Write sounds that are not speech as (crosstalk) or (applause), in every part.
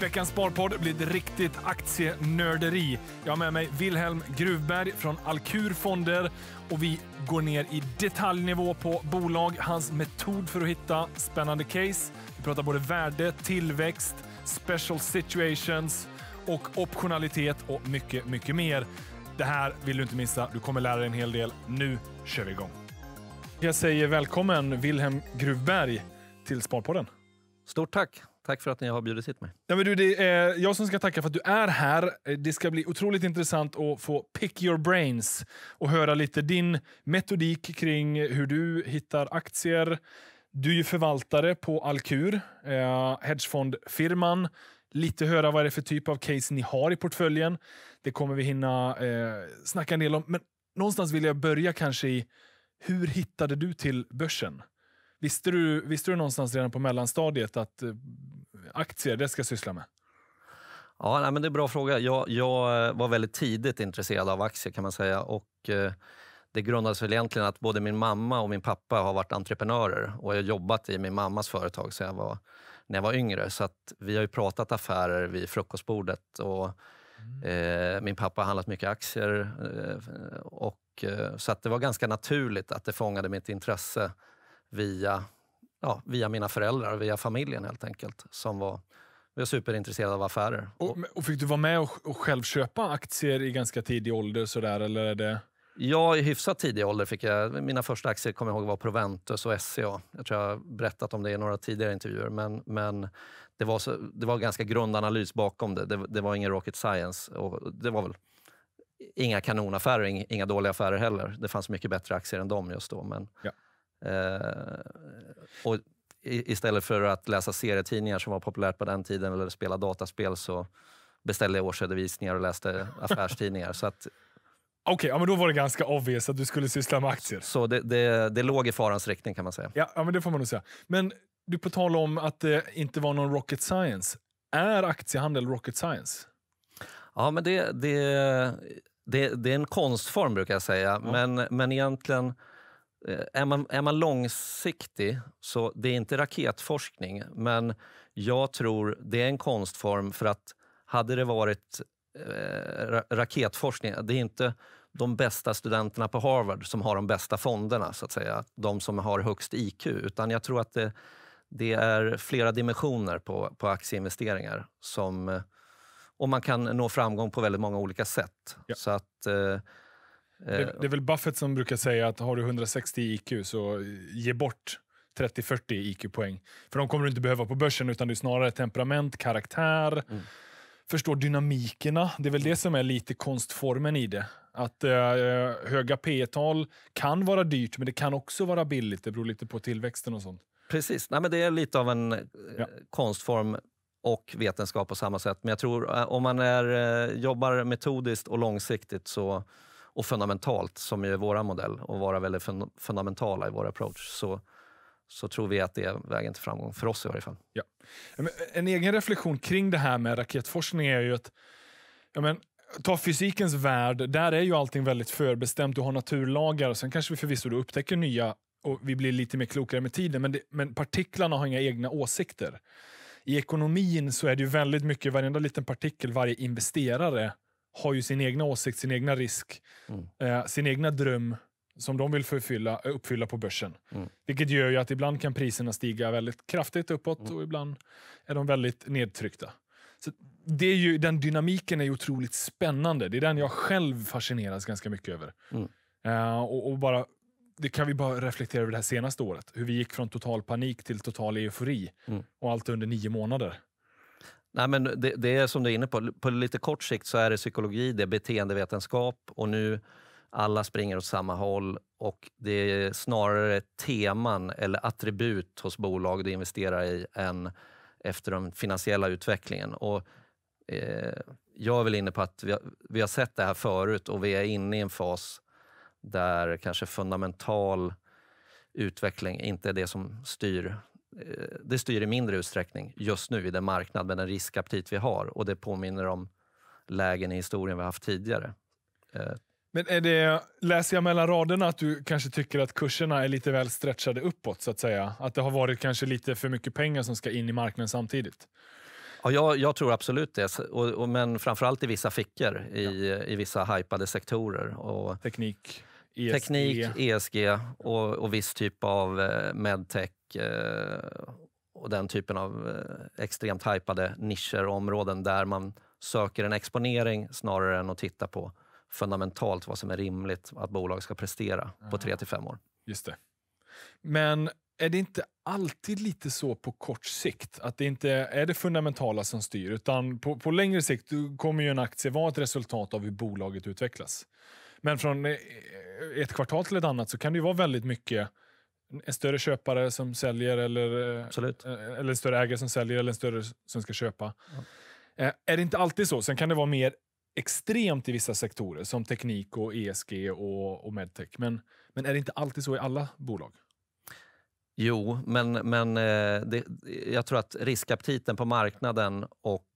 Veckans Sparpodd blir ett riktigt aktienörderi. Jag har med mig Wilhelm Gruvberg från Alkur Fonder och vi går ner i detaljnivå på bolag, hans metod för att hitta spännande case. Vi pratar både värde, tillväxt, special situations och optionalitet och mycket, mycket mer. Det här vill du inte missa. Du kommer lära dig en hel del. Nu kör vi igång. Jag säger välkommen Wilhelm Gruvberg till Sparpodden. Stort tack. Tack för att ni har bjudit hit mig. Ja, men du, det är jag som ska tacka för att du är här. Eh, det ska bli otroligt intressant att få pick your brains och höra lite din metodik kring hur du hittar aktier. Du är ju förvaltare på Alkur, eh, hedgefondfirman. Lite höra vad det är för typ av case ni har i portföljen. Det kommer vi hinna eh, snacka en del om. Men någonstans vill jag börja kanske i hur hittade du till börsen? Visste du, visste du någonstans redan på mellanstadiet att eh, aktier, det ska jag syssla med? Ja, nej, men Det är en bra fråga. Jag, jag eh, var väldigt tidigt intresserad av aktier kan man säga. Och, eh, det grundades väl egentligen att både min mamma och min pappa har varit entreprenörer och jag har jobbat i min mammas företag jag var, när jag var yngre. Så att vi har ju pratat affärer vid frukostbordet och mm. eh, min pappa har handlat mycket aktier. Eh, och, eh, så att det var ganska naturligt att det fångade mitt intresse via, ja, via mina föräldrar, via familjen helt enkelt, som var jag är superintresserad av affärer. Och, och, Fick du vara med och, och själv köpa aktier i ganska tidig ålder? Sådär, eller är det... Ja, i hyfsat tidig ålder fick jag... Mina första aktier kommer jag ihåg var Proventus och SCA. E jag tror jag har berättat om det i några tidigare intervjuer. Men, men det, var så, det var ganska grundanalys bakom det. det. det. var ingen rocket science. Och det var väl inga kanonaffärer, inga dåliga affärer heller. Det fanns mycket bättre aktier än dem just då. Men, ja. Eh, och istället för att läsa serietidningar som var populärt på den tiden eller spela dataspel så beställde jag årsredovisningar och läste (laughs) affärstidningar. så att, Okej, okay, ja, då var det ganska obvious att du skulle syssla med aktier. Så det, det, det låg i farans riktning kan man säga. Ja, ja men det får man nog säga. Men du, på tal om att det inte var någon rocket science. Är aktiehandel rocket science? Ja, men det, det, det, det är en konstform brukar jag säga. Ja. Men, men egentligen Eh, är man, är man långsiktig, så det är inte raketforskning, men jag tror det är en konstform för att hade det varit eh, raketforskning, det är inte de bästa studenterna på Harvard som har de bästa fonderna, så att säga. De som har högst IQ, utan jag tror att det, det är flera dimensioner på, på aktieinvesteringar som och man kan nå framgång på väldigt många olika sätt. Ja. Så att eh, det, eh, det, är väl Buffett som brukar säga att har du 160 IQ så ge bort 30-40 IQ-poäng. För de kommer du inte behöva på börsen, utan det är snarare temperament, karaktär, mm. förstå dynamikerna. Det är väl det som är lite konstformen i det. Att eh, eh höga P-tal kan vara dyrt, men det kan också vara billigt. Det beror lite på tillväxten och sånt. Precis. Nej, men det är lite av en eh, ja. konstform och vetenskap på samma sätt. Men jag tror om man är, jobbar metodiskt och långsiktigt så och fundamentalt, som är vår modell, och vara väldigt fun fundamentala i vår approach, så, så tror vi att det är vägen till framgång, för oss i varje fall. Ja. Eh, en egen reflektion kring det här med raketforskning är ju att ja, men, ta fysikens värld, där är ju allting väldigt förbestämt. Du har naturlagar, och sen kanske vi förvisso upptäcker nya och vi blir lite mer klokare med tiden, men, det, men partiklarna har inga egna åsikter. I ekonomin så är det ju väldigt mycket, varenda liten partikel varje investerare har ju sin egna åsikt, sin egna risk, mm. eh, sin egna dröm som de vill förfylla, eh, uppfylla på börsen. Mm. Vilket gör ju att ibland kan priserna stiga väldigt kraftigt uppåt mm. och ibland är de väldigt nedtryckta. Så det är ju, den dynamiken är ju otroligt spännande. Det är den jag själv fascineras ganska mycket över. Mm. Eh, och, och, bara, det kan vi bara reflektera över det här senaste året. Hur vi gick från total panik till total eufori mm. och allt under nio månader. Nej, men det, det, är som du är inne på, på lite kort sikt så är det psykologi, det är beteendevetenskap och nu alla springer åt samma håll och det är snarare teman eller attribut hos bolag du investerar i än efter den finansiella utvecklingen. Och, eh, jag är väl inne på att vi har, vi har, sett det här förut och vi är inne i en fas där kanske fundamental utveckling inte är det som styr Eh, det styr i mindre utsträckning just nu i den marknad med den riskaptit vi har och det påminner om lägen i historien vi haft tidigare. Eh, men är det, läser jag mellan raderna att du kanske tycker att kurserna är lite väl stretchade uppåt? så Att säga? Att det har varit kanske lite för mycket pengar som ska in i marknaden samtidigt? Ja, jag, jag tror absolut det, och, och, men framförallt i vissa fickor i, ja. i vissa hypade sektorer. Och teknik, ESG. Teknik, ESG och, och viss typ av eh, medtech och, eh, och den typen av eh, extremt hypade nischer och områden där man söker en exponering snarare än att titta på fundamentalt vad som är rimligt att bolag ska prestera på 3 till fem år. Just det. Men är det inte alltid lite så på kort sikt? Att det inte är det fundamentala som styr, utan på, på längre sikt kommer ju en aktie vara ett resultat av hur bolaget utvecklas. Men från eh, ett kvartal till ett annat så kan det ju vara väldigt mycket en större köpare som säljer eller, eh, eh, eller en större ägare som säljer eller en större som ska köpa. Ja. Eh, är det inte alltid så? Sen kan det vara mer extremt i vissa sektorer som teknik och ESG och, och medtech. Men, men är det inte alltid så i alla bolag? Jo, men, men det, jag tror att riskaptiten på marknaden och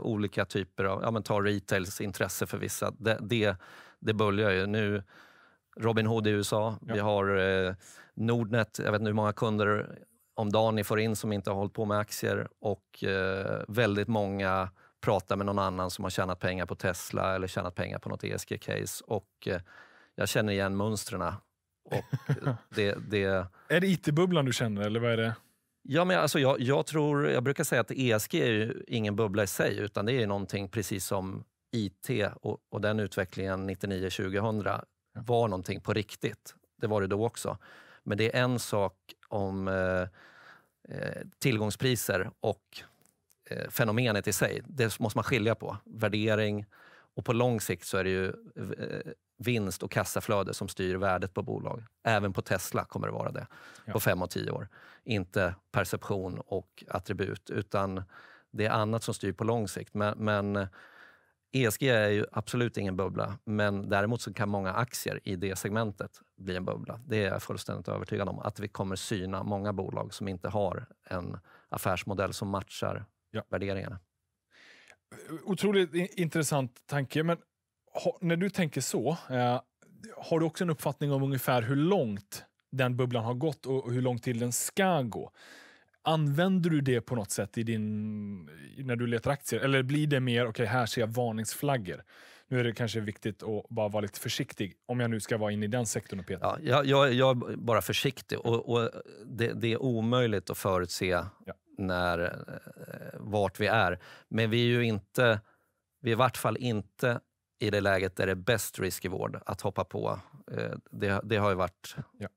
olika typer av, ja men ta retails intresse för vissa, det, det, det böljar ju. Nu Robin Hood i USA, ja. vi har Nordnet, jag vet inte hur många kunder om dagen ni får in som inte har hållit på med aktier och eh, väldigt många pratar med någon annan som har tjänat pengar på Tesla eller tjänat pengar på något ESG-case. Och eh, jag känner igen mönstren. (laughs) det, det... Är det IT-bubblan du känner eller vad är det? Ja, men alltså jag, jag, tror, jag brukar säga att ESG är ingen bubbla i sig, utan det är någonting precis som IT och, och den utvecklingen 99-2000 var någonting på riktigt. Det var det då också. Men det är en sak om eh, eh, tillgångspriser och eh, fenomenet i sig. Det måste man skilja på. Värdering och på lång sikt så är det ju eh, vinst och kassaflöde som styr värdet på bolag. Även på Tesla kommer det vara det ja. på fem och tio år. Inte perception och attribut utan det är annat som styr på lång sikt. men, men ESG är ju absolut ingen bubbla, men däremot så kan många aktier i det segmentet bli en bubbla. Det är jag fullständigt övertygad om. Att vi kommer syna många bolag som inte har en affärsmodell som matchar ja. värderingarna. Otroligt intressant tanke, men när du tänker så, eh, har du också en uppfattning om ungefär hur långt den bubblan har gått och hur långt till den ska gå? Använder du det på något sätt i din, när du letar aktier? Eller blir det mer, okej, okay, här ser jag varningsflaggor. Nu är det kanske viktigt att bara vara lite försiktig, om jag nu ska vara inne i den sektorn och peta. Ja, jag, jag, jag är bara försiktig och, och det, det, är omöjligt att förutse ja. när, eh, vart vi är. Men vi är ju inte, vi är i vart fall inte i det läget där det är bäst risk i vård att hoppa på. Eh, det, det har ju varit ja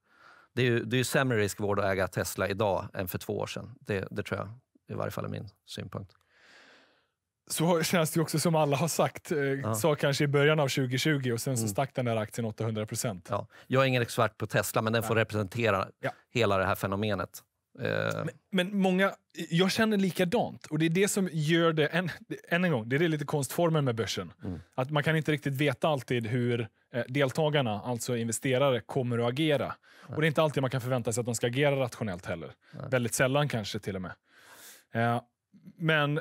det är ju det är sämre riskvård att äga Tesla idag än för två år sedan. Det, det tror jag, i varje fall är min synpunkt så känns det också som alla har sagt, eh, ja. sa kanske i början av 2020 och sen så mm. stack mm. den där aktien 800 procent. Ja. Jag är ingen expert på Tesla, men den får ja. representera ja. hela det här fenomenet. Eh. Men, men, många, jag känner likadant och det är det som gör det, än, än en gång, det är det lite konstformen med börsen. Mm. Att man kan inte riktigt veta alltid hur Eh, deltagarna, alltså investerare, kommer att agera. Nej. Och Det är inte alltid man kan förvänta sig att de ska agera rationellt heller. Nej. Väldigt sällan kanske till och med. Eh, men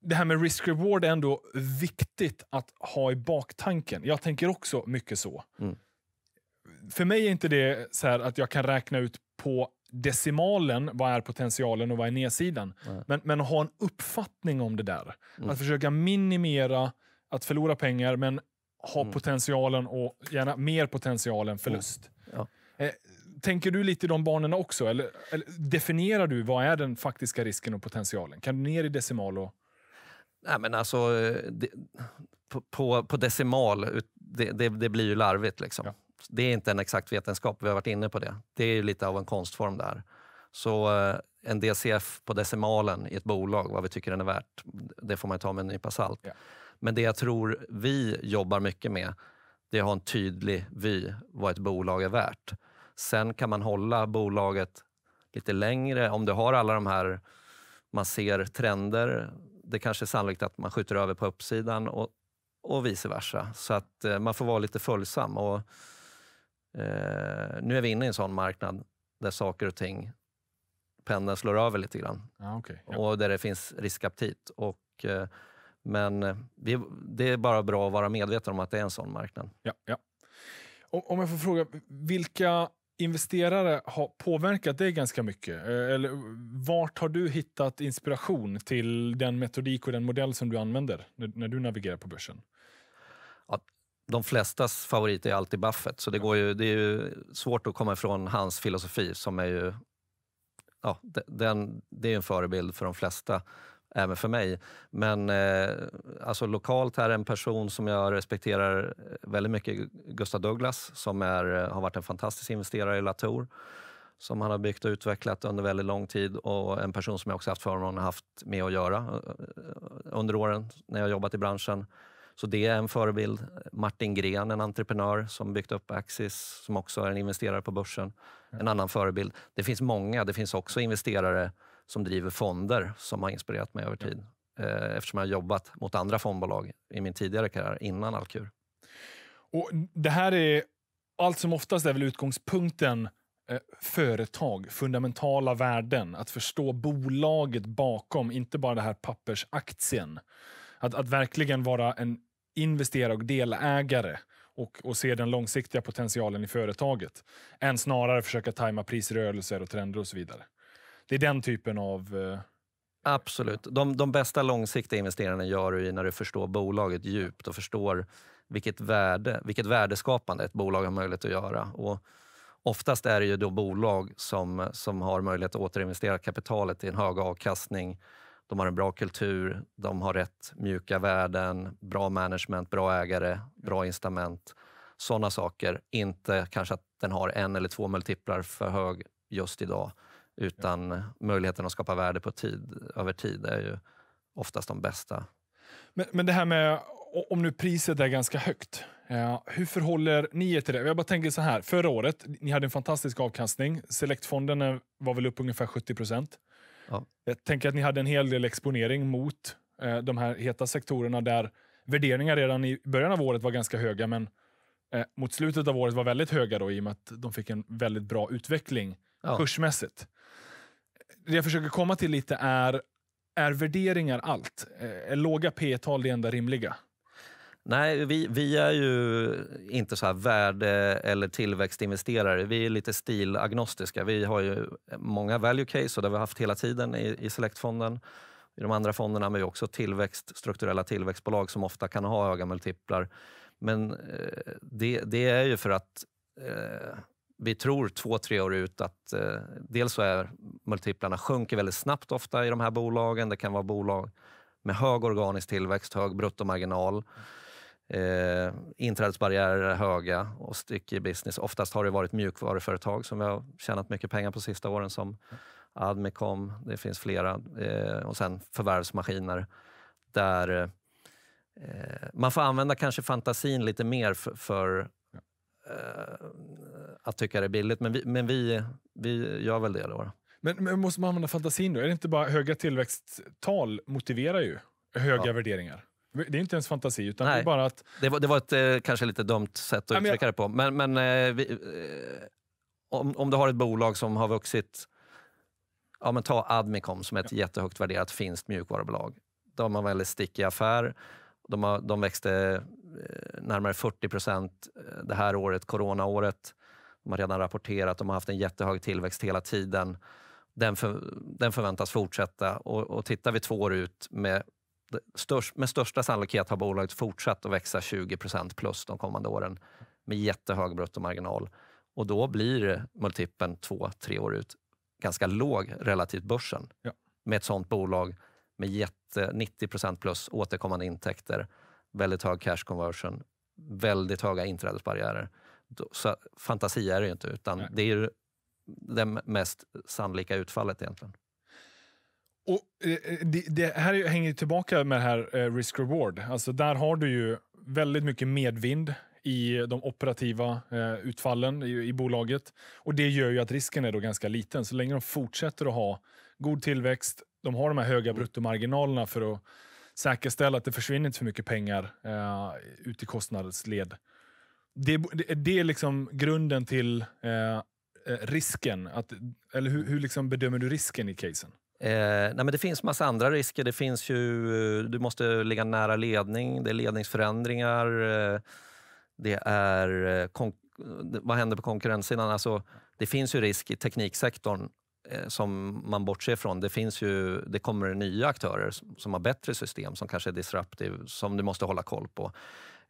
det här med risk-reward är ändå viktigt att ha i baktanken. Jag tänker också mycket så. Mm. För mig är inte det så att jag kan räkna ut på decimalen, vad är potentialen och vad är nedsidan? Nej. Men, att ha en uppfattning om det där. Mm. Att försöka minimera att förlora pengar, men ha mm. potentialen och gärna mer potential än förlust. Ja. Eh, tänker du lite i de banorna också? Eller, eller, definierar du vad är den faktiska risken och potentialen? Kan du ner i decimal? Och... Nej, men alltså, eh, det, på, på, decimal, det, det, det, blir ju larvigt. Liksom. Ja. Det är inte en exakt vetenskap, vi har varit inne på det. Det är lite av en konstform där. Så eh, en DCF på decimalen i ett bolag, vad vi tycker den är värt, det får man ta med en nypa salt. Ja. Men det jag tror vi jobbar mycket med, det ha en tydlig vy vad ett bolag är värt. Sen kan man hålla bolaget lite längre om du har alla de här, man ser trender. Det kanske är sannolikt att man skjuter över på uppsidan och, och vice versa. Så att eh, man får vara lite följsam. Och, eh, nu är vi inne i en sån marknad där saker och ting, pendeln slår över lite grann. Ah, okay. ja. Och där det finns riskaptit. Och, eh, men eh, vi, det är bara bra att vara medveten om att det är en sån marknad. Ja, ja. Om jag får fråga, vilka investerare har påverkat dig ganska mycket? Eh, eller vart har du hittat inspiration till den metodik och den modell som du använder när du navigerar på börsen? Ja, de flestas favorit är alltid Buffett, så det, går ju, det är ju svårt att komma ifrån hans filosofi som är ju... Ja, den, det är en förebild för de flesta även för mig. Men eh, alltså lokalt här, en person som jag respekterar eh, väldigt mycket, Gustav Douglas, som är, eh, har varit en fantastisk investerare i Latour som han har byggt och utvecklat under väldigt lång tid och en person som jag också haft förmånen att haft med att göra eh, under åren när jag jobbat i branschen. Så det är en förebild. Martin Gren, en entreprenör som byggt upp Axis, som också är en investerare på börsen. En annan förebild. Det finns många. Det finns också investerare som driver fonder som har inspirerat mig över tid. Ja. Eh, eftersom jag har jobbat mot andra fondbolag i min tidigare karriär innan Alkur. Och det här är allt som oftast är väl utgångspunkten eh, företag, fundamentala värden, att förstå bolaget bakom, inte bara det här pappersaktien. Att, att verkligen vara en investerare och delägare och, och se den långsiktiga potentialen i företaget än snarare försöka tajma prisrörelser och trender och så vidare. Det är den typen av... Eh, Absolut. De, de bästa långsiktiga investerarna gör du när du förstår bolaget djupt och förstår vilket, värde, vilket värdeskapande ett bolag har möjlighet att göra. Och oftast är det ju då bolag som, som har möjlighet att återinvestera kapitalet i en hög avkastning. De har en bra kultur, de har rätt mjuka värden, bra management, bra ägare, bra incitament. Sådana saker. Inte kanske att den har en eller två multiplar för hög just idag. Utan möjligheten att skapa värde på tid, över tid är ju oftast de bästa. Men, men det här med om nu priset är ganska högt, ja, eh, hur förhåller ni er till det? Jag bara tänker så här, förra året, ni hade en fantastisk avkastning. Selectfonden eh, var väl upp ungefär 70 procent. Ja. Jag tänker att ni hade en hel del exponering mot eh, de här heta sektorerna där värderingar redan i början av året var ganska höga, men eh, mot slutet av året var väldigt höga då, i och med att de fick en väldigt bra utveckling ja. kursmässigt. Det jag försöker komma till lite är, är värderingar allt? Eh, är låga P-tal det enda rimliga? Nej, vi, vi är ju inte så här värde eller tillväxtinvesterare. Vi är lite stilagnostiska. Vi har ju många value case och det har vi haft hela tiden i, i Selectfonden. I de andra fonderna men också tillväxt, strukturella tillväxtbolag som ofta kan ha höga multiplar. Men eh, det, det, är ju för att eh, vi tror två, tre år ut att eh, dels så är multiplarna sjunker väldigt snabbt ofta i de här bolagen. Det kan vara bolag med hög organisk tillväxt, hög bruttomarginal. Eh, inträdesbarriärer är höga och stycke i business. Oftast har det varit mjukvaruföretag som vi har tjänat mycket pengar på sista åren som Admicom, det finns flera, eh, och sen förvärvsmaskiner där eh, man får använda kanske fantasin lite mer för, för Eh, att tycka det är billigt. Men vi, men vi, vi gör väl det då. Men, men, måste man använda fantasin då? Är det inte bara höga tillväxttal motiverar ju höga ja. värderingar? Det är inte ens fantasi, utan det är bara att... Det var, det var ett eh, kanske lite dumt sätt att uttrycka det på. Men, men eh, vi, om, om du har ett bolag som har vuxit... Ja, men ta Admicom som är ett ja. jättehögt värderat finskt mjukvarubolag. De har en väldigt stickig affär. De, har, de växte närmare 40 procent det här året, coronaåret. De har redan rapporterat, de har haft en jättehög tillväxt hela tiden. Den, för, den förväntas fortsätta och, och tittar vi två år ut med, störst, med största sannolikhet har bolaget fortsatt att växa 20 plus de kommande åren med jättehög bruttomarginal. Och då blir multipeln två, tre år ut ganska låg relativt börsen. Ja. Med ett sånt bolag med jätte, 90 plus återkommande intäkter, väldigt hög cash conversion väldigt höga inträdesbarriärer. Så fantasi är det ju inte, utan Nej. det är det mest sannolika utfallet egentligen. Och eh, eh, det, här hänger tillbaka med här eh, risk-reward. Alltså där har du ju väldigt mycket medvind i de operativa utfallen i, bolaget. Och Det gör ju att risken är då ganska liten. Så länge de fortsätter att ha god tillväxt, de har de här höga mm. bruttomarginalerna för att säkerställa att det försvinner inte för mycket pengar eh, ut i kostnadsled. Det, det, det är liksom grunden till eh, eh, risken. Att, eller hur, hur liksom bedömer du risken i casen? Eh, nej men det finns massa andra risker. Det finns ju, eh, du måste ligga nära ledning, det är ledningsförändringar, eh, det är vad händer på konkurrenssidan? Alltså, det finns ju risk i tekniksektorn Eh, som man bortser från. Det, finns ju, det kommer nya aktörer som har bättre system, som kanske är disruptive, som du måste hålla koll på.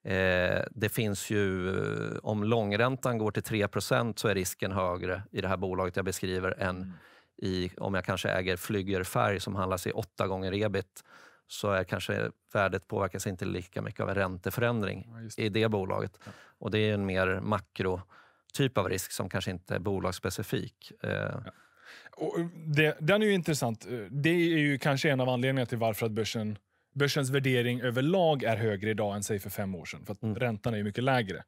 Eh, det finns ju, eh, om långräntan går till 3 så är risken högre i det här bolaget jag beskriver än mm. i, om jag kanske äger Flygerfärg som handlas i åtta gånger ebit så är kanske värdet påverkas inte lika mycket av en ränteförändring ja, det. i det bolaget. Ja. Och Det är en mer makrotyp av risk som kanske inte är bolagsspecifik. ja. Eh, det, den är ju intressant. Eh, det är ju kanske en av anledningarna till varför att börsen, börsens värdering överlag är högre idag än säg för fem år sedan. För att mm. räntan är ju mycket lägre.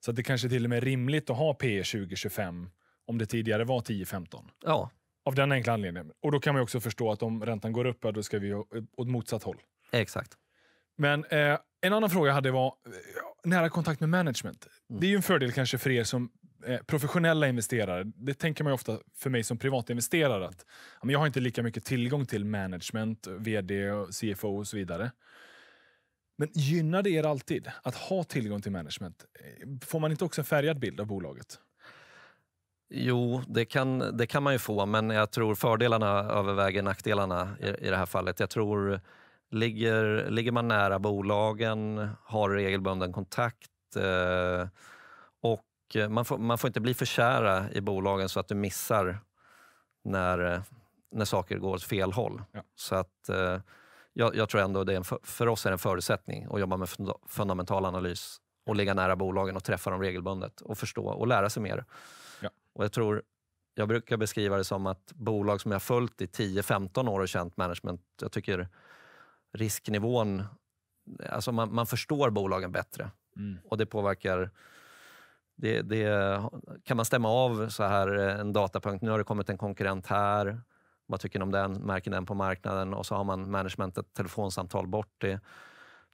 Så att det kanske till och med är rimligt att ha P 2025 e om det tidigare var 10-15. Ja. Av den enkla anledningen. Och då kan man också förstå att om räntan går upp, då ska vi åt motsatt håll. Exakt. Men eh, en annan fråga jag hade var eh, nära kontakt med management. Mm. Det är ju en fördel kanske för er som Eh, professionella investerare, det tänker man ofta för mig som privatinvesterare att jag har inte lika mycket tillgång till management, vd, och CFO och så vidare. Men gynnar det er alltid att ha tillgång till management? Eh, får man inte också en färgad bild av bolaget? Jo, det kan, det kan man ju få, men jag tror fördelarna överväger nackdelarna i, i det här fallet. Jag tror, ligger, ligger man nära bolagen, har regelbunden kontakt eh, och eh, man får, man får inte bli för kära i bolagen så att du missar när, eh, när saker går åt fel håll. Ja. Så att, eh, jag, jag, tror ändå att för oss är det en förutsättning att jobba med fundamental analys och ligga nära bolagen och träffa dem regelbundet och förstå och lära sig mer. Ja. Och jag, tror, jag brukar beskriva det som att bolag som jag följt i 10-15 år och känt management, jag tycker risknivån, alltså man, man förstår bolagen bättre mm. och det påverkar det, det, kan man stämma av så här eh, en datapunkt? Nu har det kommit en konkurrent här. Vad tycker ni om den? Märker den på marknaden? Och så har man managementet telefonsamtal bort. Det,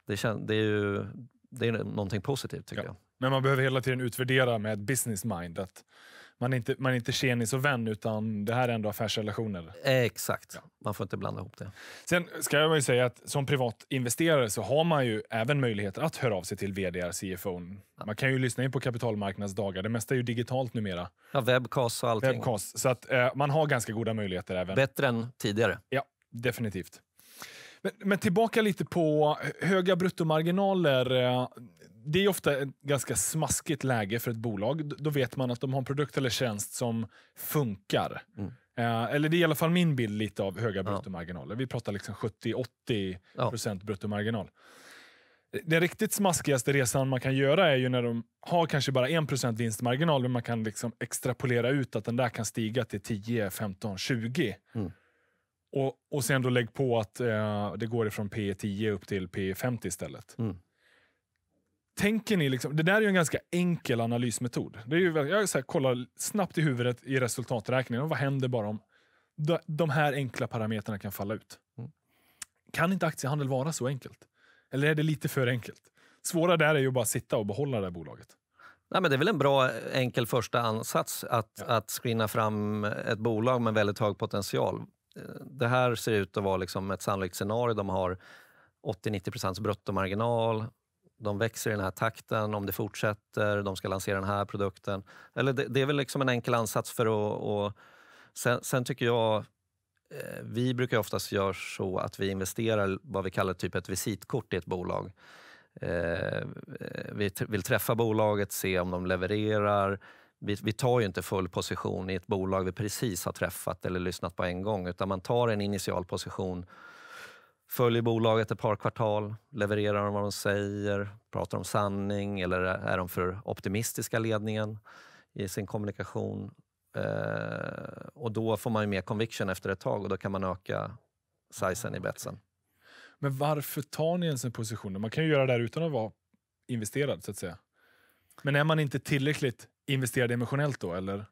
det, det är ju det är någonting positivt tycker ja. jag. Men man behöver hela tiden utvärdera med business mind. Att man är inte, man är inte tjenis och vän, utan det här är ändå affärsrelationer? Exakt. Ja. Man får inte blanda ihop det. Sen ska jag ju säga att som privatinvesterare så har man ju även möjligheter att höra av sig till vd, CFO. Man kan ju lyssna in på kapitalmarknadsdagar. Det mesta är ju digitalt numera. Ja, webcast och allting. Webcast. Så att, eh, man har ganska goda möjligheter även. Bättre än tidigare. Ja, definitivt. Men, men, tillbaka lite på höga bruttomarginaler. Eh, det är ofta ett ganska smaskigt läge för ett bolag. Då vet man att de har en produkt eller tjänst som funkar. Mm. Eh, eller det är i alla fall min bild lite av höga bruttomarginaler. Ja. Vi pratar liksom 70-80 ja. bruttomarginal. Den riktigt smaskigaste resan man kan göra är ju när de har kanske bara 1 vinstmarginal, men man kan liksom extrapolera ut att den där kan stiga till 10, 15, 20. Mm. Och, och sen då lägg på att eh, det går ifrån P10 e upp till P50 e istället. Mm. Tänker ni liksom, det där är ju en ganska enkel analysmetod. Det är ju, jag så här, kollar snabbt i huvudet i resultaträkningen. Vad händer bara om de, de här enkla parametrarna kan falla ut? Mm. Kan inte aktiehandel vara så enkelt? Eller är det lite för enkelt? Svåra där är ju bara att sitta och behålla det här bolaget. Nej, men det är väl en bra enkel första ansats att, ja. att screena fram ett bolag med väldigt hög potential det här ser ut att vara liksom ett sannolikt scenario. De har 80-90 procents bruttomarginal. De växer i den här takten om det fortsätter. De ska lansera den här produkten. Eller det, det är väl liksom en enkel ansats för att... Sen, sen, tycker jag... Eh, vi brukar oftast göra så att vi investerar vad vi kallar typ ett visitkort i ett bolag. Eh, eh, vi vill träffa bolaget, se om de levererar vi, vi, tar ju inte full position i ett bolag vi precis har träffat eller lyssnat på en gång, utan man tar en initial position, följer bolaget ett par kvartal, levererar de vad de säger, pratar om sanning eller är de för optimistiska ledningen i sin kommunikation? Eh, och då får man ju mer conviction efter ett tag och då kan man öka sizen i betsen. Men varför tar ni ens en position? Man kan ju göra det utan att vara investerad så att säga. Men är man inte tillräckligt investerade emotionellt då, eller?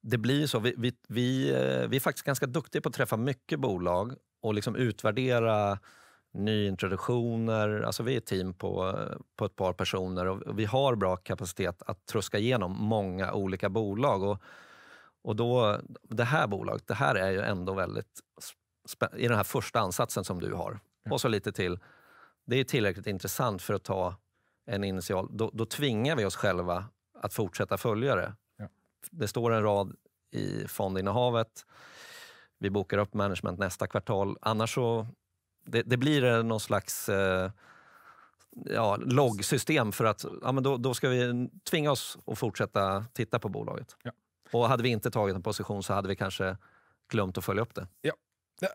Det blir ju så. Vi, vi, vi, eh, vi är faktiskt ganska duktiga på att träffa mycket bolag och liksom utvärdera nyintroduktioner. Alltså vi är ett team på, på ett par personer och vi har bra kapacitet att tröska igenom många olika bolag. Och, och då, det här bolaget, det här är ju ändå väldigt i den här första ansatsen som du har. Mm. Och så lite till. Det är tillräckligt intressant för att ta en initial... Då, då tvingar vi oss själva att fortsätta följa det. Ja. Det står en rad i fondinnehavet. Vi bokar upp management nästa kvartal. Annars så det, det blir någon slags eh, ja, loggsystem för att ja, men då, då ska vi tvinga oss att fortsätta titta på bolaget. Ja. Och hade vi inte tagit en position så hade vi kanske glömt att följa upp det. Ja,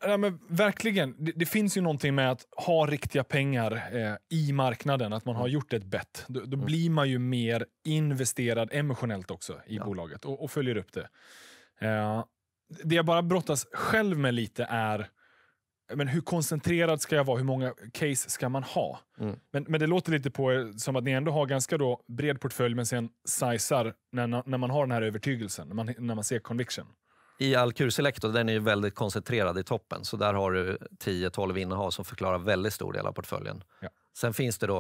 Ja, men verkligen. Det, det, finns ju någonting med att ha riktiga pengar eh, i marknaden, att man har mm. gjort ett bett. Då, då mm. blir man ju mer investerad emotionellt också i ja. bolaget och, och, följer upp det. Eh, det jag bara brottas själv med lite är men hur koncentrerad ska jag vara? Hur många case ska man ha? Mm. Men, men det låter lite på som att ni ändå har ganska då bred portfölj, men sen sizar när, när man har den här övertygelsen, när man, när man ser conviction. I Alcur Selector, den är ju väldigt koncentrerad i toppen, så där har du 10-12 innehav som förklarar väldigt stor del av portföljen. Ja. Sen finns det då,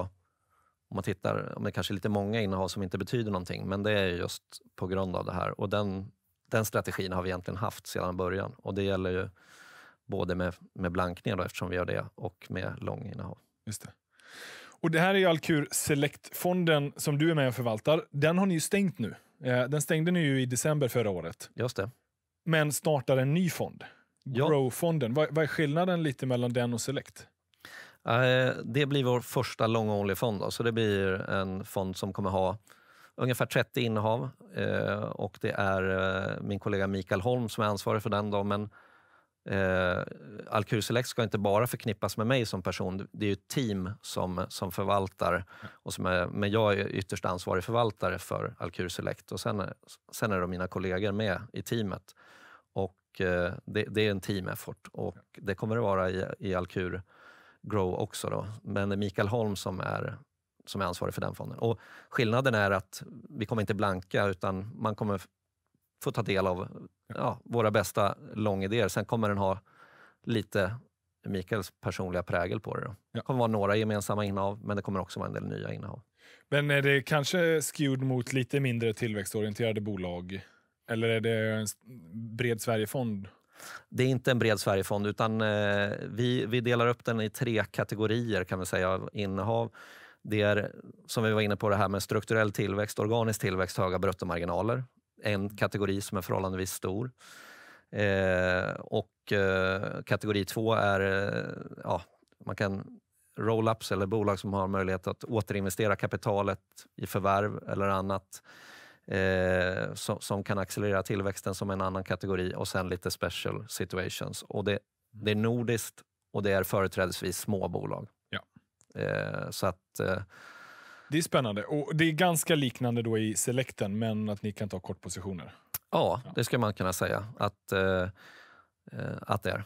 om man tittar, om det kanske är lite många innehav som inte betyder någonting, men det är just på grund av det här. Och den, den strategin har vi egentligen haft sedan början och det gäller ju både med, med blankningar då, eftersom vi gör det och med långinnehav. Just det. Och Det här är ju Alcur Select-fonden som du är med och förvaltar. Den har ni ju stängt nu. Eh, den stängde ni ju i december förra året. Just det men startar en ny fond. Ja. Grow-fonden. Vad, vad, är skillnaden lite mellan den och Select? Eh, det blir vår första long-only-fond. Så det blir en fond som kommer ha ungefär 30 innehav. Eh, och det är eh, min kollega Mikael Holm som är ansvarig för den. Då, men Alcur Select ska inte bara förknippas med mig som person. Det är ett team som, som förvaltar. Och som är, men jag är ytterst ansvarig förvaltare för Alcur Select. Och sen, sen är då mina kollegor med i teamet och eh, det, det, är en team effort och det kommer det vara i, i Alcur Grow också. Då. Men det är Mikael Holm som är, som är ansvarig för den fonden. Och skillnaden är att vi kommer inte blanka utan man kommer få ta del av ja, våra bästa långidéer. Sen kommer den ha lite Mikaels personliga prägel på det. Då. Det kommer vara några gemensamma innehav, men det kommer också vara en del nya innehav. Men är det kanske skewed mot lite mindre tillväxtorienterade bolag? Eller är det en bred Sverigefond? Det är inte en bred Sverigefond utan eh, vi, vi delar upp den i tre kategorier kan man säga innehav. Det är, som vi var inne på, det här med strukturell tillväxt, organisk tillväxt, höga bruttomarginaler. En kategori som är förhållandevis stor. Eh, och eh, kategori två är, eh, ja, man kan roll-ups eller bolag som har möjlighet att återinvestera kapitalet i förvärv eller annat Eh, som, som, kan accelerera tillväxten som en annan kategori och sen lite special situations. Och det, mm. det är nordiskt och det är företrädesvis små bolag. Ja. Eh, så att... Eh, det är spännande och det är ganska liknande då i selekten, men att ni kan ta kortpositioner. Ja, ja. det ska man kunna säga att, eh, eh, att det är.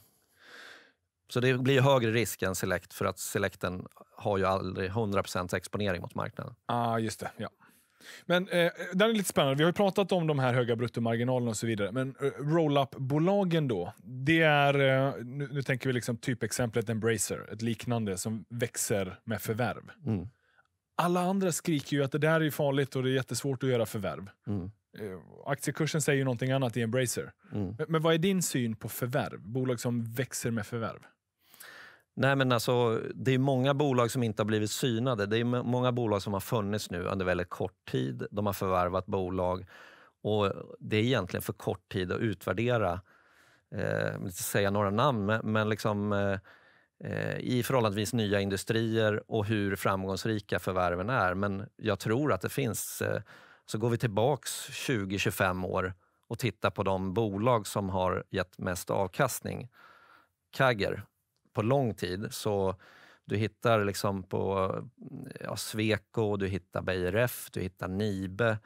Så det blir högre risk än Select för att Selecten har ju aldrig 100 exponering mot marknaden. ah, just det. Ja. Men eh, den är lite spännande. Vi har pratat om de här höga bruttomarginalerna och så vidare. Men eh, roll-up-bolagen då, det är, eh, nu, nu, tänker vi liksom typexemplet Embracer, ett liknande som växer med förvärv. Mm. Alla andra skriker ju att det där är farligt och det är jättesvårt att göra förvärv. Mm. Eh, aktiekursen säger ju någonting annat i Embracer. Mm. Men, men vad är din syn på förvärv? Bolag som växer med förvärv? Nej, men alltså, det är många bolag som inte har blivit synade. Det är många bolag som har funnits nu under väldigt kort tid. De har förvärvat bolag och det är egentligen för kort tid att utvärdera, eh, jag inte säga några namn, men liksom, eh, eh, i förhållandevis nya industrier och hur framgångsrika förvärven är. Men jag tror att det finns, eh, så går vi tillbaka 20-25 år och tittar på de bolag som har gett mest avkastning. Kagger, på lång tid. Så du hittar liksom på ja, Sweco, du hittar BRF, du hittar Nibe.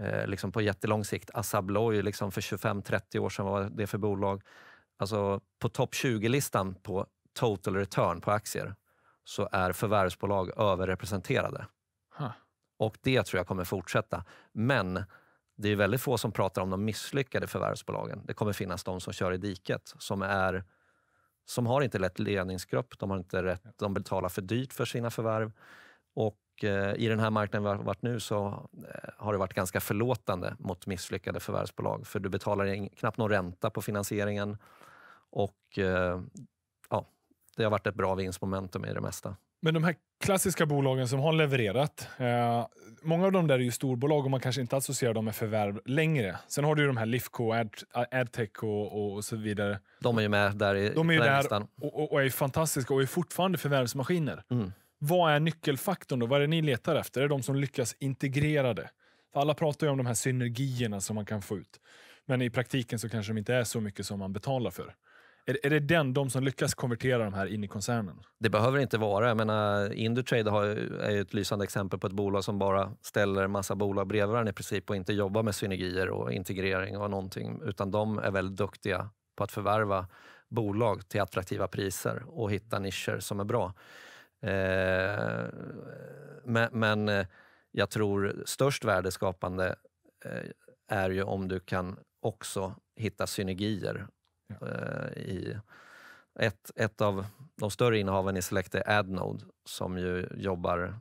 Eh, liksom på jättelång sikt, Assa Abloy, liksom för 25-30 år sedan, vad var det för bolag? Alltså på topp 20-listan på total return på aktier så är förvärvsbolag överrepresenterade. Huh. Och det tror jag kommer fortsätta. Men det är väldigt få som pratar om de misslyckade förvärvsbolagen. Det kommer finnas de som kör i diket, som är som har inte rätt ledningsgrupp. De, har inte rätt, de betalar för dyrt för sina förvärv. Och eh, i den här marknaden vi har varit nu så eh, har det varit ganska förlåtande mot misslyckade förvärvsbolag. För du betalar knappt någon ränta på finansieringen och eh, ja, det har varit ett bra vinstmomentum i det mesta. Men de här klassiska bolagen som har levererat. Eh, många av dem där är ju storbolag och man kanske inte associerar dem med förvärv längre. Sen har du ju de här Lifco, Ad, Adtech och, och, så vidare. De är ju med där i De är ju där och, och, är fantastiska och är fortfarande förvärvsmaskiner. Mm. Vad är nyckelfaktorn då? Vad är det ni letar efter? Det är de som lyckas integrera det. För alla pratar ju om de här synergierna som man kan få ut. Men i praktiken så kanske de inte är så mycket som man betalar för. Är, är det den, de som lyckas konvertera de här in i koncernen? Det behöver inte vara. Jag menar, Indutrade har, är ett lysande exempel på ett bolag som bara ställer massa bolag bredvid varandra i princip och inte jobbar med synergier och integrering och någonting. Utan de är väldigt duktiga på att förvärva bolag till attraktiva priser och hitta nischer som är bra. Eh, men, men, eh, jag tror störst värdeskapande eh, är ju om du kan också hitta synergier Ja. Eh, i ett, ett av de större innehaven i Select är Adnode som ju jobbar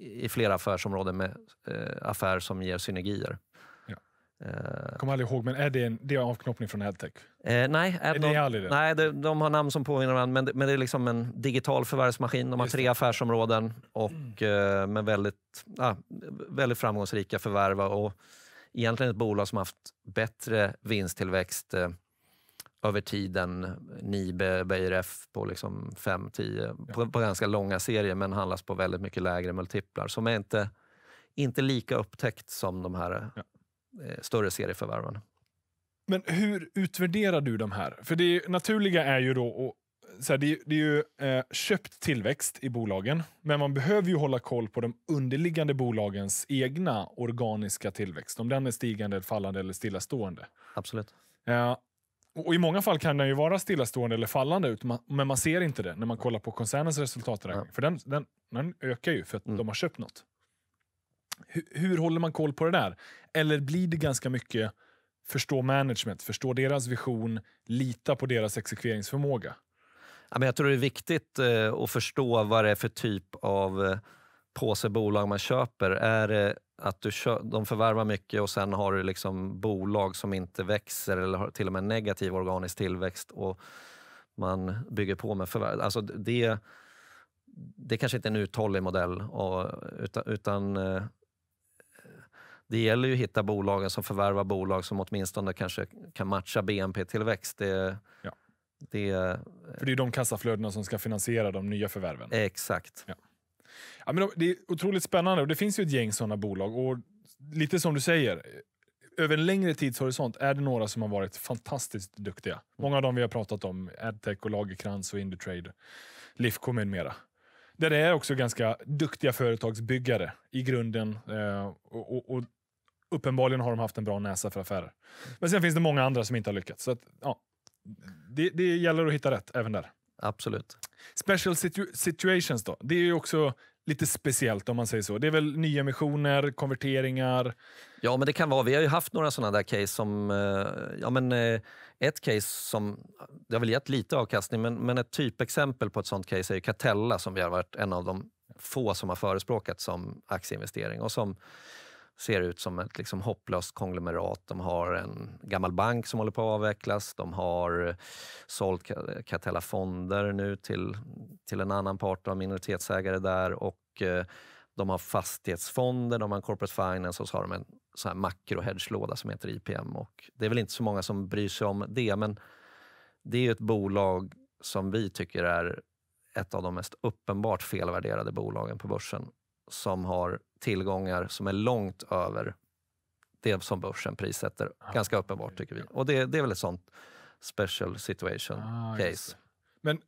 i flera affärsområden med eh, affärer som ger synergier. Ja. Jag eh, kommer aldrig ihåg, men är det en, det är avknoppning från EdTech? Eh, nej, Adnode, är det det? nej det, de har namn som påminner varandra, men det, men det är liksom en digital förvärvsmaskin. De har tre affärsområden och, mm. eh, med väldigt, ah, väldigt framgångsrika förvärv och egentligen ett bolag som haft bättre vinsttillväxt eh, över tiden Nibe, Beijeref på liksom 5-10 ja. på, på, ganska långa serier men handlas på väldigt mycket lägre multiplar som är inte, inte lika upptäckt som de här ja. eh, större serieförvärven. Men hur utvärderar du de här? För det naturliga är ju då och, så här, det, är, det är ju eh, köpt tillväxt i bolagen, men man behöver ju hålla koll på de underliggande bolagens egna organiska tillväxt. Om den är stigande, fallande eller stillastående. Absolut. Eh, och I många fall kan den ju vara stillastående eller fallande, ut, men man ser inte det när man kollar på koncernens resultaträkning. Ja. För den, den, den, ökar ju för att mm. de har köpt något. Hur, hur, håller man koll på det där? Eller blir det ganska mycket förstå management, förstå deras vision, lita på deras exekveringsförmåga? Ja, men jag tror det är viktigt eh, att förstå vad det är för typ av eh, påse bolag man köper? Är det att du kö de förvärvar mycket och sen har du liksom bolag som inte växer eller har till och med negativ organisk tillväxt och man bygger på med förvärv. Alltså det, det kanske inte är en uthållig modell och, utan, utan eh, det gäller ju att hitta bolagen som förvärvar bolag som åtminstone kanske kan matcha BNP-tillväxt. Det, ja. det, eh, För det är de kassaflödena som ska finansiera de nya förvärven. Exakt. Ja. Ja, men det är otroligt spännande och det finns ju ett gäng sådana bolag. Och lite som du säger, över en längre tidshorisont är det några som har varit fantastiskt duktiga. Många av dem vi har pratat om, Adtech, och Lagerkrans och Indutrade, Lifco med mera. Där det är också ganska duktiga företagsbyggare i grunden. Eh, och, och, och Uppenbarligen har de haft en bra näsa för affärer. Men sen finns det många andra som inte har lyckats. Så att, ja, det, det gäller att hitta rätt även där. Absolut. Special situ situations då. Det är ju också lite speciellt om man säger så. Det är väl nyemissioner, konverteringar? Ja, men det kan vara. Vi har ju haft några sådana där case som... Eh, ja, men eh, ett case som... Det har väl gett lite avkastning, men, men ett typexempel på ett sånt case är ju Catella som vi har varit en av de få som har förespråkat som aktieinvestering och som ser ut som ett liksom hopplöst konglomerat. De har en gammal bank som håller på att avvecklas. De har eh, sålt Catella Fonder nu till till en annan part, av minoritetsägare där och eh, de har fastighetsfonder, de har corporate finance och så har de en sån här makro som heter IPM. Och det är väl inte så många som bryr sig om det, men det är ju ett bolag som vi tycker är ett av de mest uppenbart felvärderade bolagen på börsen som har tillgångar som är långt över det som börsen prissätter. Ah, Ganska uppenbart tycker vi. Och det, det är väl ett sånt special situation ah, case. Men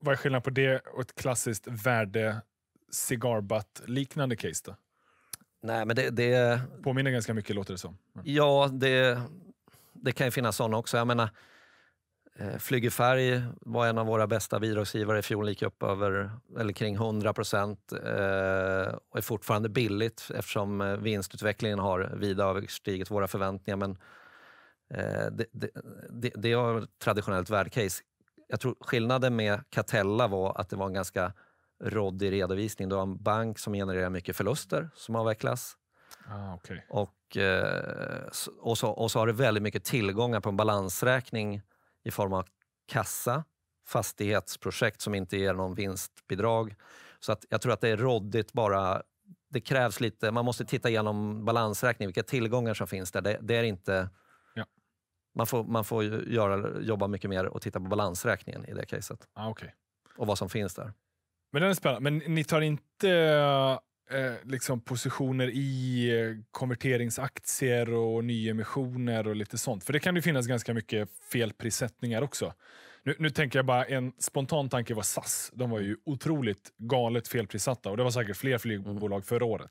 vad är skillnaden på det och ett klassiskt värde cigarbutt liknande case då? Nej, men det, det... Påminner ganska mycket låter det som. Mm. Ja, det, det kan ju finnas sådana också. Jag menar, eh, Flyggefärg var en av våra bästa bidragsgivare i fjol, gick upp över, eller kring 100 procent eh, och är fortfarande billigt eftersom eh, vinstutvecklingen har vida överstigit våra förväntningar. Men det, det, det, det är traditionellt värdecase jag tror skillnaden med Catella var att det var en ganska råddig redovisning. Du har en bank som genererar mycket förluster som avvecklas. Ah, okay. och, eh, och, så, och så har du väldigt mycket tillgångar på en balansräkning i form av kassa, fastighetsprojekt som inte ger någon vinstbidrag. Så att jag tror att det är råddigt bara. Det krävs lite, man måste titta igenom balansräkningen, vilka tillgångar som finns där. Det, det är inte man får, man får göra, jobba mycket mer och titta på balansräkningen i det caset. Ah, okay. Och vad som finns där. Men den är spännande. Men ni tar inte eh, liksom positioner i eh, konverteringsaktier och nyemissioner och lite sånt? För det kan ju finnas ganska mycket felprissättningar också. Nu, nu, tänker jag bara, en spontan tanke var SAS. De var ju mm. otroligt galet felprissatta och det var säkert fler mm. flygbolag förra året.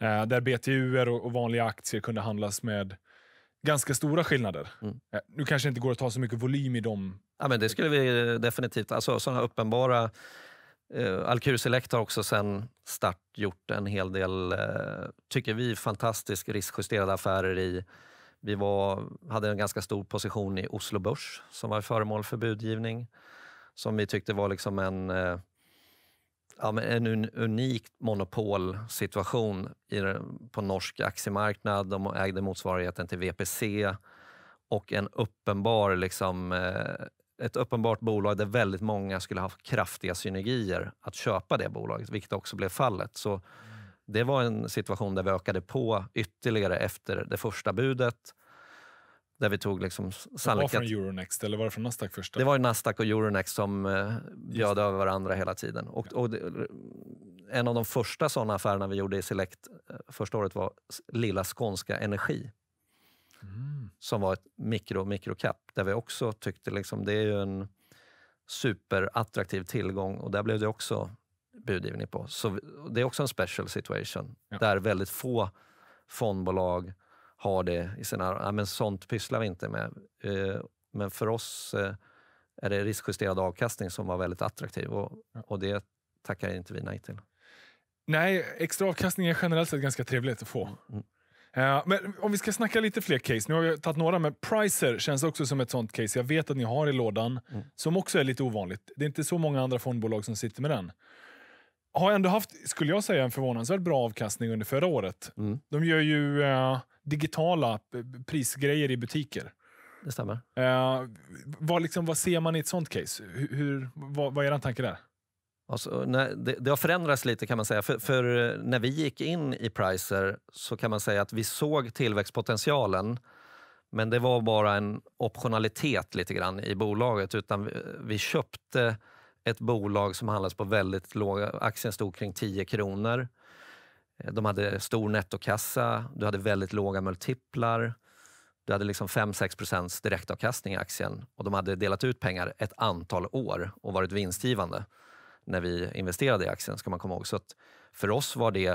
Eh, där BTU och, och vanliga aktier kunde handlas med ganska stora skillnader. Mm. Eh, nu kanske det inte går att ta så mycket volym i dem. Ja, men det skulle vi eh, definitivt. Alltså sådana uppenbara... Eh, Alcur Select har också sen start gjort en hel del, eh, tycker vi, fantastiskt riskjusterade affärer i vi var, hade en ganska stor position i Oslo Börs som var föremål för budgivning som vi tyckte var liksom en eh, ja, men en unik monopolsituation i, på norsk aktiemarknad. De ägde motsvarigheten till VPC och en uppenbar, liksom, eh, ett uppenbart bolag där väldigt många skulle haft kraftiga synergier att köpa det bolaget, vilket också blev fallet. Så mm. det var en situation där vi ökade på ytterligare efter det första budet där vi tog liksom Sandvik. Det var från Euronext eller var det från Nasdaq först? Det var Nasdaq och Euronext som eh, bjöd över varandra hela tiden. Och, ja. och det, en av de första sådana affärerna vi gjorde i Select eh, första året var lilla skånska Energi. Mm. Som var ett mikro mikrokap där vi också tyckte liksom, det är en superattraktiv tillgång och där blev det också budgivning på. Så det är också en special situation ja. där väldigt få fondbolag har det i sina... Ja, men sånt pysslar vi inte med. Eh, men för oss eh, är det riskjusterad avkastning som var väldigt attraktiv och, och det tackar inte vi nej till. Nej, extra avkastning är generellt sett ganska trevligt att få. Mm. mm. Eh, men om vi ska snacka lite fler case. Nu har vi tagit några, men Pricer känns också som ett sånt case jag vet att ni har i lådan, mm. som också är lite ovanligt. Det är inte så många andra fondbolag som sitter med den. Har ändå haft, skulle jag säga, en förvånansvärt bra avkastning under förra året. Mm. De gör ju uh, digitala prisgrejer i butiker. Det stämmer. Eh, vad, liksom, vad ser man i ett sånt case? Hur, hur vad, vad är er tanke där? Alltså, nej, det, det, har förändrats lite kan man säga. För, för, eh, när vi gick in i Pricer så kan man säga att vi såg tillväxtpotentialen men det var bara en optionalitet lite grann i bolaget. Utan vi, vi köpte ett bolag som handlades på väldigt låga... Aktien stod kring 10 kronor. Eh, de hade stor nettokassa, du hade väldigt låga multiplar. Du hade liksom 5-6 procents direktavkastning i aktien och de hade delat ut pengar ett antal år och varit vinstgivande när vi investerade i aktien, ska man komma ihåg. Så för oss var det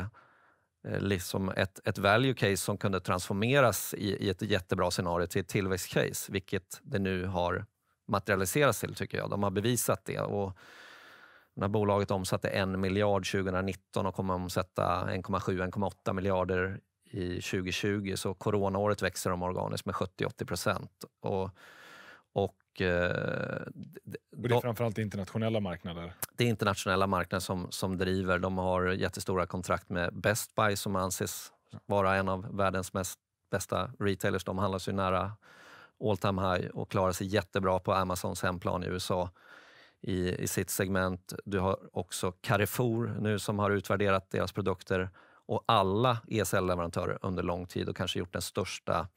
eh, liksom ett, ett value case som kunde transformeras i, i ett jättebra scenario till ett tillväxtcase, vilket det nu har materialiserats till tycker jag. De har bevisat det och när bolaget omsatte 1 miljard 2019 och kommer att omsätta 1,7-1,8 miljarder i 2020 så coronaåret växer de organiskt med 70-80 procent. Och, och, eh, och det är framförallt internationella marknader? Det är internationella marknader som, som driver. De har jättestora kontrakt med Best Buy som anses vara en av världens mest, bästa retailers. De handlas ju nära all time high och klarar sig jättebra på Amazons hemplan i USA i, i sitt segment. Du har också Carrefour nu som har utvärderat deras produkter och alla ESL-leverantörer under lång tid och kanske gjort den största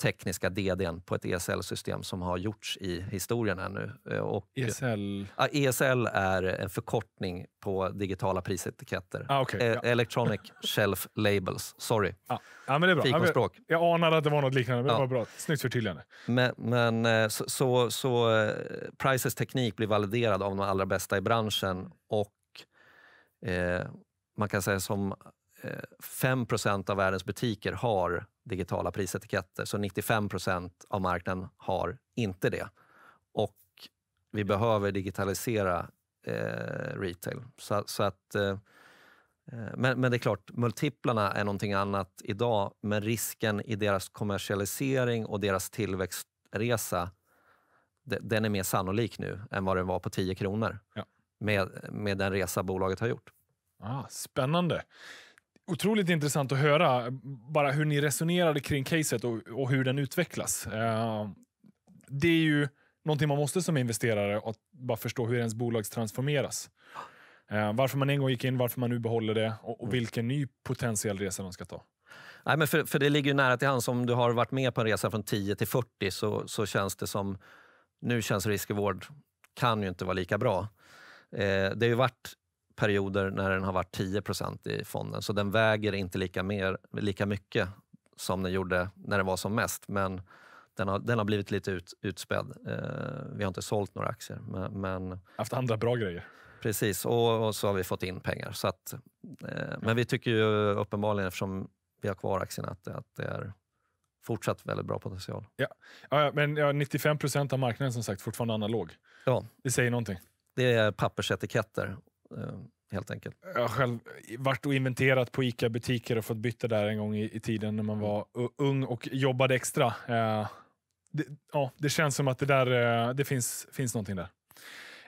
tekniska DDn på ett ESL-system som har gjorts i historien ännu. Eh, och, ESL? Eh, e ja, ESL är en förkortning på digitala prisetiketter. Ah, okay, e eh, ja. Electronic (laughs) Shelf Labels. Sorry. Ah. men det är bra. Fikonspråk. Jag anade att det var något liknande, men ja. det var bra. Snyggt förtydligande. Men, men så, så, så, Prices teknik blir validerad av de allra bästa i branschen och eh, man kan säga som 5 av världens butiker har digitala prisetiketter, så 95 av marknaden har inte det. Och vi behöver digitalisera eh, retail. Så, så att, eh, eh, men, men, det är klart, multiplarna är någonting annat idag, men risken i deras kommersialisering och deras tillväxtresa, de, den är mer sannolik nu än vad den var på 10 kronor ja. med, med den resa bolaget har gjort. Ah, spännande otroligt intressant att höra bara hur ni resonerade kring caset och, och hur den utvecklas. Uh, det är ju någonting man måste som investerare, att bara förstå hur ens bolag transformeras. Uh, varför man en gång gick in, varför man nu behåller det och, och mm. vilken ny potentiell resa man ska ta. Nej, men för, för det ligger ju nära till hands, om du har varit med på en resa från 10 till 40 så, så känns det som, nu känns riskevård kan ju inte vara lika bra. Eh, det har ju varit perioder när den har varit 10 i fonden, så den väger inte lika, mer, lika mycket som den gjorde när den var som mest. Men den har, den har blivit lite ut, utspädd. Eh, vi har inte sålt några aktier. Men, men Haft andra bra grejer. Precis, och, och, så har vi fått in pengar. Så att, eh, ja. Men vi tycker ju uppenbarligen, eftersom vi har kvar aktierna, att, att det är fortsatt väldigt bra potential. Ja, ja men ja, 95 av marknaden som sagt fortfarande analog. Ja. Det säger någonting. Det är pappersetiketter Eh, helt enkelt. Jag har själv varit och inventerat på ICA-butiker och fått byta där en gång i, i, tiden när man mm. var ung och jobbade extra. Eh, det, ja, det känns som att det, där, eh, det finns, finns någonting där.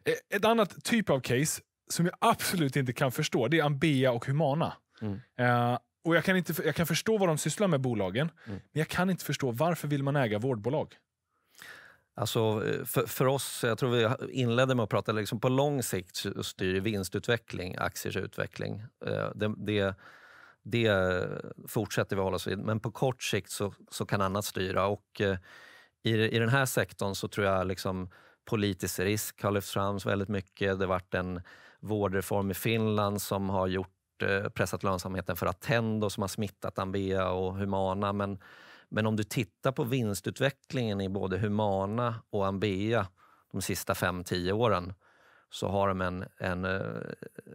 Eh, ett annat typ av case som jag absolut inte kan förstå, det är Ambea och Humana. Mm. Eh, och jag kan, inte, jag kan förstå vad de sysslar med, bolagen, mm. men jag kan inte förstå varför vill man äga vårdbolag. Alltså, eh, för, för, oss, jag tror vi inledde med att prata, liksom på lång sikt styr vinstutveckling aktiers utveckling. Eh, det, det, det fortsätter vi hålla oss vid, men på kort sikt så, så kan annat styra. Och eh, i, I den här sektorn så tror jag liksom politisk risk har lyfts fram väldigt mycket. Det har varit en vårdreform i Finland som har gjort pressat lönsamheten för Attendo som har smittat Ambea och Humana. Men men om du tittar på vinstutvecklingen i både Humana och Ambea de sista 5-10 åren så har de en, en eh,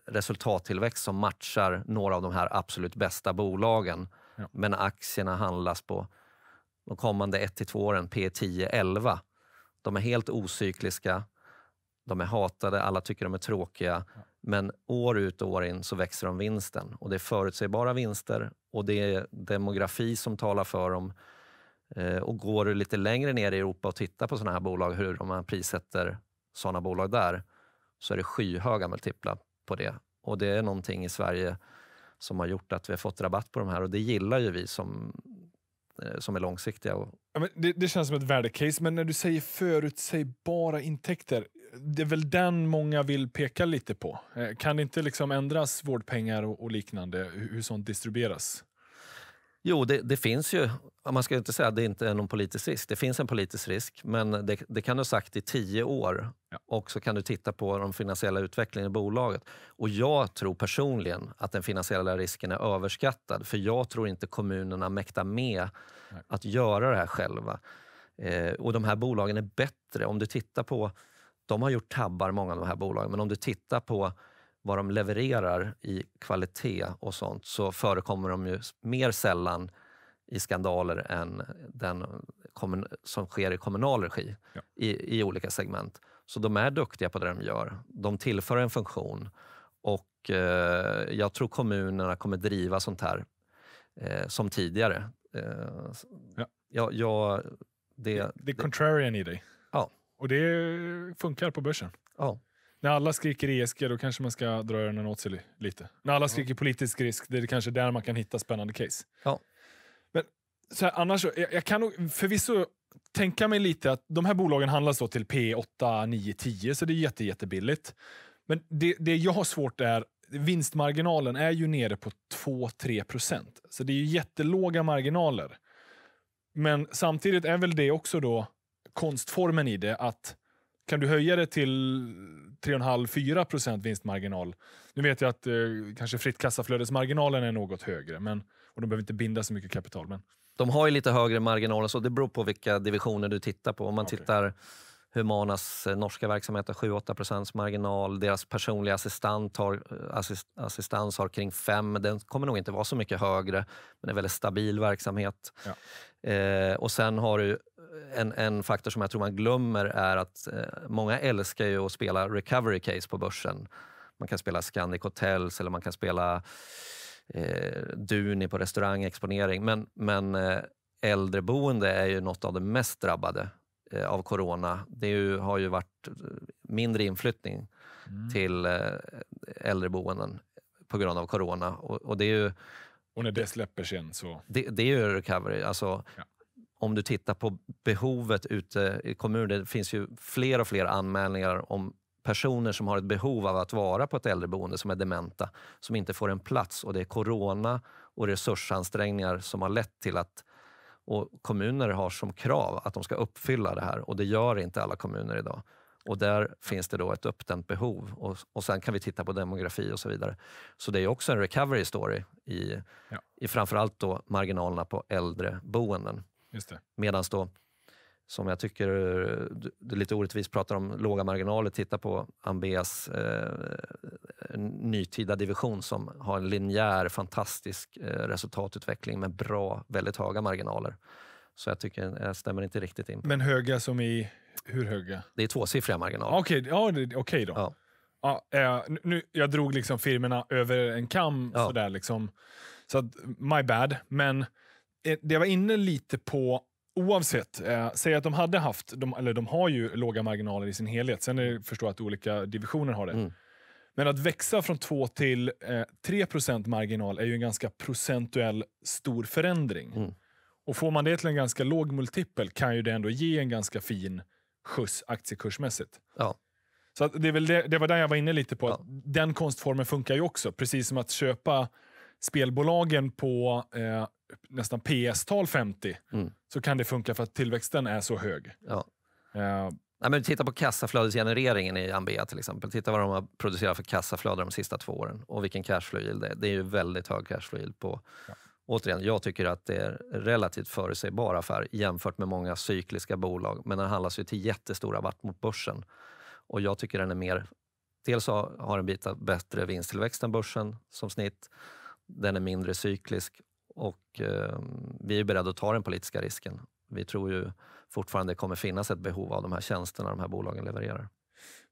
resultattillväxt som matchar några av de här absolut bästa bolagen. Ja. Men aktierna handlas på de kommande 1 2 åren P 10, 11. De är helt ocykliska. De är hatade, alla tycker de är tråkiga. Ja. Men år ut och år in så växer de vinsten och det är förutsägbara vinster och det är demografi som talar för dem. Eh, och går du lite längre ner i Europa och tittar på sådana här bolag, hur man prissätter sådana bolag där, så är det skyhöga multiplar på det. Och det är någonting i Sverige som har gjort att vi har fått rabatt på de här och det gillar ju vi som, eh, som är långsiktiga. Ja, men det, det känns som ett värdecase, men när du säger förutsägbara intäkter, det är väl den många vill peka lite på. Eh, kan det inte liksom ändras vårdpengar och, och liknande, hur sånt distribueras? Jo, det, det, finns ju, man ska inte säga att det inte är någon politisk risk. Det finns en politisk risk, men det, det kan du ha sagt i tio år. Ja. Och så kan du titta på den finansiella utvecklingen i bolaget. Och jag tror personligen att den finansiella risken är överskattad. För jag tror inte kommunerna mäktar med Nej. att göra det här själva. Eh, och de här bolagen är bättre. Om du tittar på de har gjort tabbar, många av de här bolagen, men om du tittar på vad de levererar i kvalitet och sånt så förekommer de ju mer sällan i skandaler än den som sker i kommunal regi ja. i, i olika segment. Så de är duktiga på det de gör. De tillför en funktion och eh, jag tror kommunerna kommer driva sånt här eh, som tidigare. Eh, ja. jag, jag, det är contrarian i dig. Ja. Och det funkar på börsen. Ja. När alla skriker ESG, då kanske man ska dra öronen åt sig lite. När alla skriker politisk risk, det är det kanske där man kan hitta spännande case. Ja. Men så här, annars, jag, jag kan nog förvisso tänka mig lite att de här bolagen handlas då till P8, 9, 10, så det är jätte, jättebilligt. Men det, det jag har svårt är, vinstmarginalen är ju nere på 2-3 procent. Så det är ju jättelåga marginaler. Men samtidigt är väl det också då konstformen i det. att Kan du höja det till 3,5-4 vinstmarginal? Nu vet jag att eh, kanske fritt kassaflödesmarginalen är något högre men, och de behöver inte binda så mycket kapital. Men... De har ju lite högre marginaler, så det beror på vilka divisioner du tittar på. Om man okay. tittar Humanas eh, norska verksamhet har 7-8 marginal. Deras personliga assistent har, eh, assist, assistans har kring 5. Den kommer nog inte vara så mycket högre, men det är en väldigt stabil verksamhet. Ja. Eh, och sen har du eh, en, en faktor som jag tror man glömmer är att eh, många älskar ju att spela recovery case på börsen. Man kan spela Scandic Hotels eller man kan spela eh, Duni på restaurangexponering. Men, men eh, äldreboende är ju något av det mest drabbade eh, av corona. Det ju, har ju varit eh, mindre inflyttning mm. till äldreboenden på grund av corona. Och, och det är ju och när det släpper sen så... Det, det är ju recovery. Alltså, ja. Om du tittar på behovet ute i kommunen. Det finns ju fler och fler anmälningar om personer som har ett behov av att vara på ett äldreboende som är dementa, som inte får en plats. Och Det är corona och resursansträngningar som har lett till att och kommuner har som krav att de ska uppfylla det här och det gör inte alla kommuner idag. Och där finns det då ett uppdämt behov och, och sen kan vi titta på demografi och så vidare. Så det är också en recovery story i, ja. i framförallt då marginalerna på äldreboenden. Medan då, som jag tycker du lite orättvist pratar om, låga marginaler. Titta på Ambeas eh, nytida division som har en linjär, fantastisk eh, resultatutveckling med bra, väldigt höga marginaler. Så jag tycker jag stämmer inte riktigt in. Men höga som i hur höga? Det är tvåsiffriga marginaler. Ah, okej okay, ja, det- då. Ja. Ja, eh, nu, jag drog liksom firmorna över en kam. Ja. Sådär liksom. Så att, my bad. Men eh, det jag var inne lite på, oavsett, eh, säg att de hade haft, de, eller de har ju låga marginaler i sin helhet. Sen är det, förstår jag att olika divisioner har det. Mm. Men att växa från 2 till eh, 3 marginal är ju en ganska procentuell stor förändring. Mm. Och får man det till en ganska låg multipel kan ju det ändå ge en ganska fin skjuts aktiekursmässigt. Ja. Så det, är väl det, det, var där jag var inne lite på. Ja. den konstformen funkar ju också, precis som att köpa spelbolagen på eh, nästan PS-tal 50, mm. så kan det funka för att tillväxten är så hög. Ja. Eh, Nej, men titta på kassaflödesgenereringen i Ambea till exempel. Titta vad de har producerat för kassaflöde de sista två åren och vilken cashflow det är. Det är ju väldigt hög cashflow på, ja. Återigen, jag tycker att det är relativt förutsägbar affär jämfört med många cykliska bolag, men den handlas ju till jättestora watt mot börsen. Och jag tycker den är mer... Dels har den bättre vinsttillväxt än börsen som snitt. Den är mindre cyklisk och eh, vi är beredda att ta den politiska risken. Vi tror ju fortfarande det kommer finnas ett behov av de här tjänsterna de här bolagen levererar.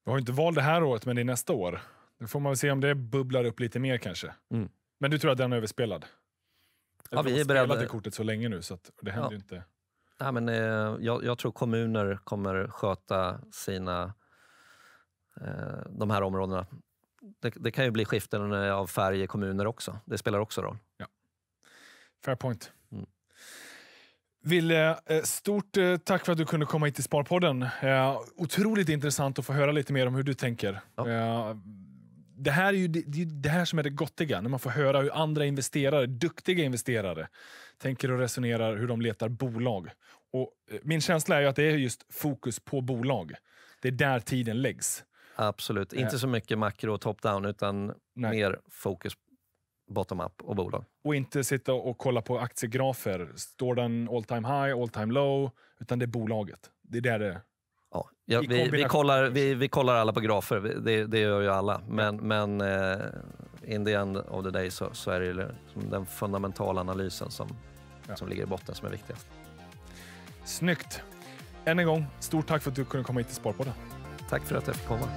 Vi har inte val det här året, men det är nästa år. Nu får man se om det bubblar upp lite mer kanske. Mm. Men du tror att den är överspelad? ja, vi har spelat det kortet så länge nu så att det händer ja. inte. Nej, men, eh, jag, jag, tror kommuner kommer sköta sina, eh, de här områdena. Det, det, kan ju bli skiften eh, av färg i kommuner också. Det spelar också roll. Ja. Fair point. Mm. Ville, eh, stort eh, tack för att du kunde komma hit till Sparpodden. Otroligt intressant att få höra lite mer om hur du tänker. Ja det här är ju det, det, här som är det gottiga, när man får höra hur andra investerare, duktiga investerare, tänker och resonerar hur de letar bolag. Och eh, min känsla är att det är just fokus på bolag. Det är där tiden läggs. Absolut. Äh. Inte så mycket makro och top-down, utan Nej. mer fokus bottom-up och bolag. Och inte sitta och kolla på aktiegrafer. Står den all time high, all time low? Utan det är bolaget. Det är där det Ja, ja vi, vi, kollar, vi, vi kollar alla på grafer, det, det gör ju alla. Men, men eh, in the end of the day så, så är det ju den fundamentala analysen som, ja. som ligger i botten som är viktigast. Snyggt! Än en gång, stort tack för att du kunde komma hit till Sparpodden. Tack för att jag fick komma.